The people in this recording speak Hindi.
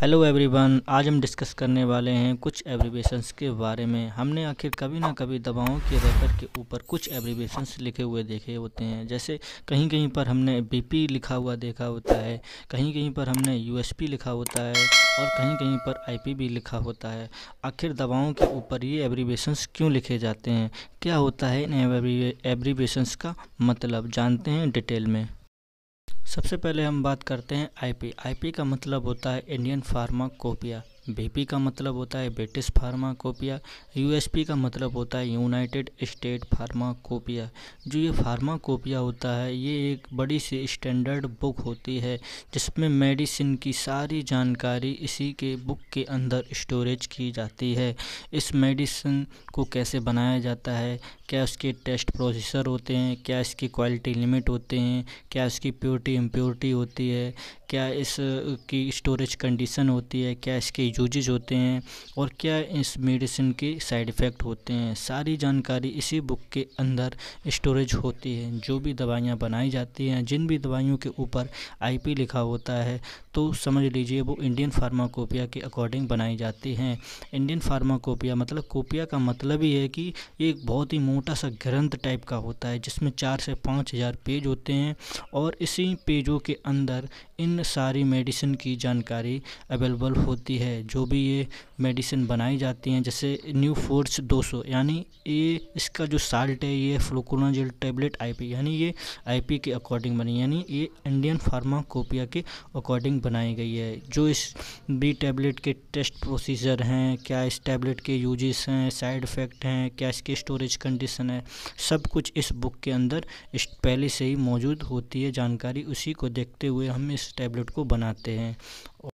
हेलो एवरीवन आज हम डिस्कस करने वाले हैं कुछ एब्रीवेशंस के बारे में हमने आखिर कभी ना कभी दवाओं के रेफर के ऊपर कुछ एब्रीवेशंस लिखे हुए देखे होते हैं जैसे कहीं कहीं पर हमने बीपी लिखा हुआ देखा होता है कहीं कहीं पर हमने यूएसपी लिखा होता है और कहीं कहीं पर भी लिखा होता है आखिर दवाओं के ऊपर ये एब्रीवेशंस क्यों लिखे जाते हैं क्या होता है इन एब्रीवेशंस का मतलब जानते हैं डिटेल में सबसे पहले हम बात करते हैं आईपी आईपी का मतलब होता है इंडियन फार्मा कोपिया बीपी का मतलब होता है ब्रिटिश फार्माकोपिया यूएसपी का मतलब होता है यूनाइटेड स्टेट फार्माकोपिया जो ये फार्माकोपिया होता है ये एक बड़ी सी स्टैंडर्ड बुक होती है जिसमें मेडिसिन की सारी जानकारी इसी के बुक के अंदर स्टोरेज की जाती है इस मेडिसिन को कैसे बनाया जाता है क्या उसके टेस्ट प्रोसेसर होते हैं क्या इसकी क्वालिटी लिमिट होते हैं क्या इसकी प्योरिटी इम्प्योरिटी होती है क्या इसकी स्टोरेज कंडीशन होती है क्या इसके यूजेज होते हैं और क्या इस मेडिसिन के साइड इफ़ेक्ट होते हैं सारी जानकारी इसी बुक के अंदर स्टोरेज होती है जो भी दवाइयाँ बनाई जाती हैं जिन भी दवाइयों के ऊपर आई लिखा होता है तो समझ लीजिए वो इंडियन फार्माकोपिया के अकॉर्डिंग बनाई जाती हैं इंडियन फार्माकोपिया मतलब कोपिया का मतलब ही है कि एक बहुत ही मोटा सा ग्रंथ टाइप का होता है जिसमें चार से पाँच हज़ार पेज होते हैं और इसी पेजों के अंदर इन सारी मेडिसिन की जानकारी अवेलेबल होती है जो भी ये मेडिसिन बनाई जाती हैं जैसे न्यू फोर्स 200 यानी ये इसका जो साल्ट है ये फ्लुकोनाजिल टेबलेट आईपी यानी ये आईपी के अकॉर्डिंग बनी यानी ये इंडियन फार्माकोपिया के अकॉर्डिंग बनाई गई है जो इस बी टैबलेट के टेस्ट प्रोसीजर हैं क्या इस टैबलेट के यूजेस हैं साइड इफ़ेक्ट हैं क्या इसके स्टोरेज कंडीशन है सब कुछ इस बुक के अंदर इस पहले से ही मौजूद होती है जानकारी उसी को देखते हुए हम इस टैबलेट को बनाते हैं